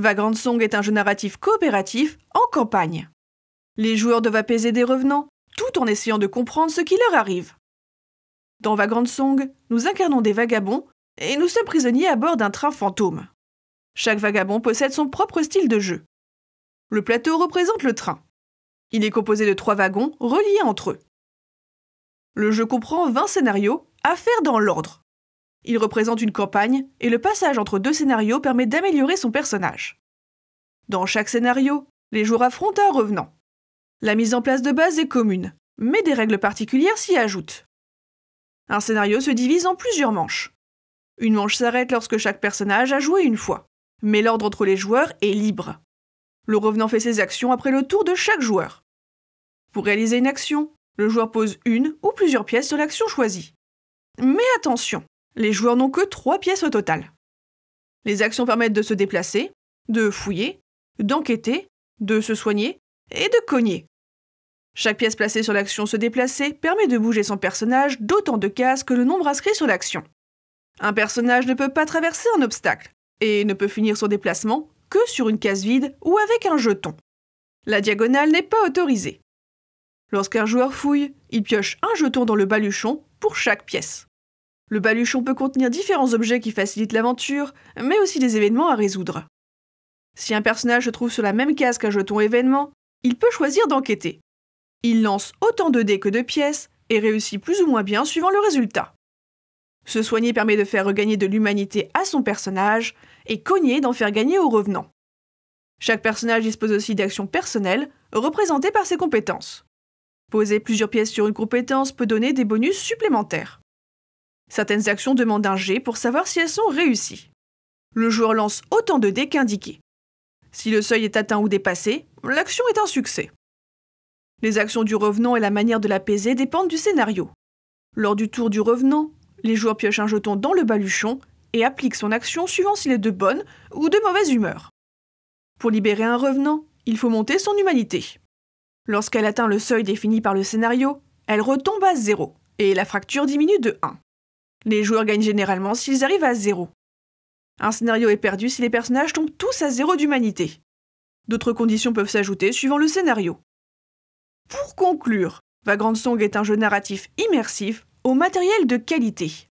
Vagrant Song est un jeu narratif coopératif en campagne. Les joueurs doivent apaiser des revenants, tout en essayant de comprendre ce qui leur arrive. Dans Vagrant Song, nous incarnons des vagabonds et nous sommes prisonniers à bord d'un train fantôme. Chaque vagabond possède son propre style de jeu. Le plateau représente le train. Il est composé de trois wagons reliés entre eux. Le jeu comprend 20 scénarios à faire dans l'ordre. Il représente une campagne, et le passage entre deux scénarios permet d'améliorer son personnage. Dans chaque scénario, les joueurs affrontent un revenant. La mise en place de base est commune, mais des règles particulières s'y ajoutent. Un scénario se divise en plusieurs manches. Une manche s'arrête lorsque chaque personnage a joué une fois, mais l'ordre entre les joueurs est libre. Le revenant fait ses actions après le tour de chaque joueur. Pour réaliser une action, le joueur pose une ou plusieurs pièces sur l'action choisie. Mais attention, les joueurs n'ont que 3 pièces au total. Les actions permettent de se déplacer, de fouiller, d'enquêter, de se soigner et de cogner. Chaque pièce placée sur l'action se déplacer permet de bouger son personnage d'autant de cases que le nombre inscrit sur l'action. Un personnage ne peut pas traverser un obstacle et ne peut finir son déplacement que sur une case vide ou avec un jeton. La diagonale n'est pas autorisée. Lorsqu'un joueur fouille, il pioche un jeton dans le baluchon pour chaque pièce. Le baluchon peut contenir différents objets qui facilitent l'aventure, mais aussi des événements à résoudre. Si un personnage se trouve sur la même case qu'un jeton événement, il peut choisir d'enquêter. Il lance autant de dés que de pièces et réussit plus ou moins bien suivant le résultat. Se soigner permet de faire regagner de l'humanité à son personnage et cogner d'en faire gagner aux revenants. Chaque personnage dispose aussi d'actions personnelles représentées par ses compétences. Poser plusieurs pièces sur une compétence peut donner des bonus supplémentaires. Certaines actions demandent un jet pour savoir si elles sont réussies. Le joueur lance autant de dés qu'indiqué. Si le seuil est atteint ou dépassé, l'action est un succès. Les actions du revenant et la manière de l'apaiser dépendent du scénario. Lors du tour du revenant, les joueurs piochent un jeton dans le baluchon et appliquent son action suivant s'il est de bonne ou de mauvaise humeur. Pour libérer un revenant, il faut monter son humanité. Lorsqu'elle atteint le seuil défini par le scénario, elle retombe à zéro et la fracture diminue de 1. Les joueurs gagnent généralement s'ils arrivent à zéro. Un scénario est perdu si les personnages tombent tous à zéro d'humanité. D'autres conditions peuvent s'ajouter suivant le scénario. Pour conclure, Vagrant Song est un jeu narratif immersif au matériel de qualité.